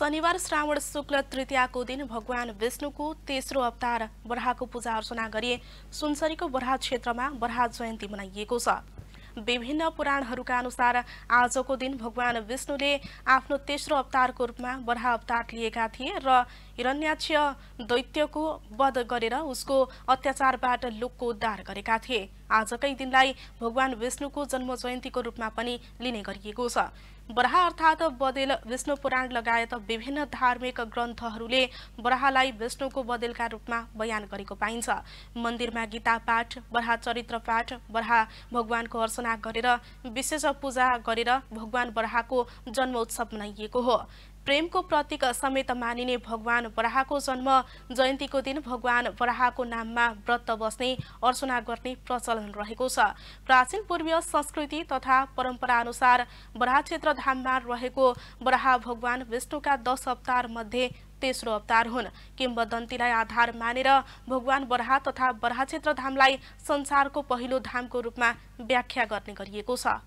शनिबार श्रावण शुक्ल तृतीयाको दिन भगवान विष्णुको तेस्रो अवतार बराहको पूजा अर्चना गरिए सुनसरीको बराह क्षेत्रमा बराह जयन्ती मनाइएको छ विभिन्न पुराणहरूका अनुसार आजको दिन भगवान विष्णुले आफ्नो तेस्रो अवतारको रूपमा बराह अवतार लिएका थिए र हिरण्याक्ष दैत्यको वध गरेर उसको अत्याचारबाट लोकको उद्धार गरेका थिए आजकै दिनलाई भगवान विष्णुको जन्म जयन्तीको रूपमा पनि लिने गरिएको छ बराह अर्थात् बदेल विष्णु पुराण लगायत विभिन्न धार्मिक ग्रन्थहरूले बराहलाई विष्णुको बदेलका रूपमा बयान गरेको पाइन्छ मन्दिरमा गीता पाठ बराह चरित्र पाठ बराह भगवानको अर्चना गरेर विशेष पूजा गरेर भगवान बराहको जन्मोत्सव मनाइएको हो प्रेमको प्रतीक समेत मानिने भगवान बराहको जन्म जयन्तीको दिन भगवान बराहको नाममा व्रत बस्ने अर्चना गर्ने प्रचलन रहेको छ प्राचीन पूर्वीय संस्कृति तथा परम्परा अनुसार बराह क्षेत्र धाममा रहेको बराहा भगवान विष्णुका दश अवतार मध्ये तेस्रो अवतार हुन् किम्बदन्तीलाई आधार मानेर भगवान बराह तथा बराह क्षेत्र धामलाई संसारको पहिलो धामको रूपमा व्याख्या गर्ने गरिएको छ